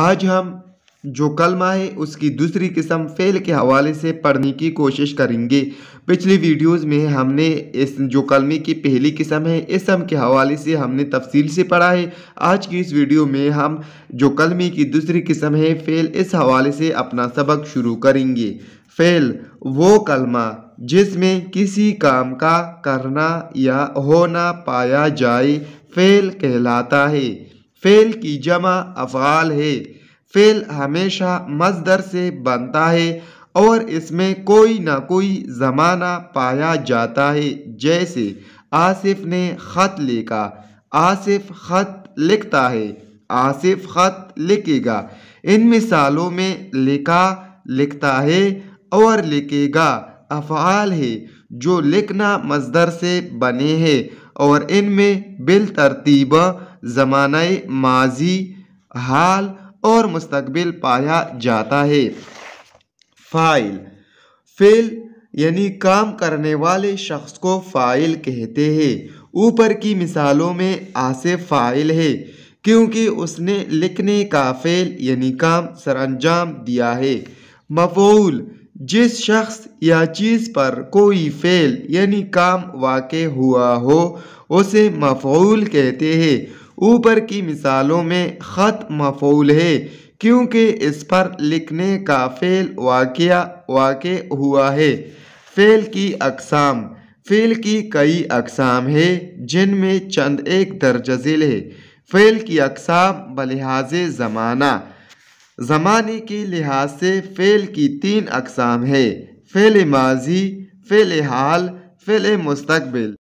آج ہم جو کلمہ ہے اس کی دوسری قسم فیل کے حوالے سے پڑھنے کی کوشش کریں گے پچھلی ویڈیوز میں ہم نے اس جو کلمے کی پہلی قسم ہے اسم کے حوالے سے ہم نے تفصیل سے پڑھا ہے آج کی اس ویڈیو میں ہم جو کلمے کی دوسری قسم ہے فیل اس حوالے سے اپنا سبق شروع کریں گے فیل وہ کلمہ جس میں کسی کام کا کرنا یا ہونا پایا جائے فیل کہلاتا ہے فعل کی جمع افعال ہے فعل ہمیشہ مزدر سے بنتا ہے اور اس میں کوئی نہ کوئی زمانہ پایا جاتا ہے جیسے آصف نے خط لکھا آصف خط لکھتا ہے آصف خط لکھے گا ان مثالوں میں لکھا لکھتا ہے اور لکھے گا افعال ہے جو لکھنا مزدر سے بنے ہے اور ان میں بالترتیبہ زمانہ ماضی حال اور مستقبل پایا جاتا ہے فائل فعل یعنی کام کرنے والے شخص کو فائل کہتے ہیں اوپر کی مثالوں میں آصف فائل ہے کیونکہ اس نے لکھنے کا فعل یعنی کام سر انجام دیا ہے مفعول جس شخص یا چیز پر کوئی فعل یعنی کام واقع ہوا ہو اسے مفعول کہتے ہیں اوپر کی مثالوں میں خط مفعول ہے کیونکہ اس پر لکھنے کا فعل واقعہ واقع ہوا ہے فعل کی اقسام فعل کی کئی اقسام ہے جن میں چند ایک درج ذیل ہے فعل کی اقسام بلحاظ زمانہ زمانے کی لحاظ سے فعل کی تین اقسام ہے فعل ماضی فعل حال فعل مستقبل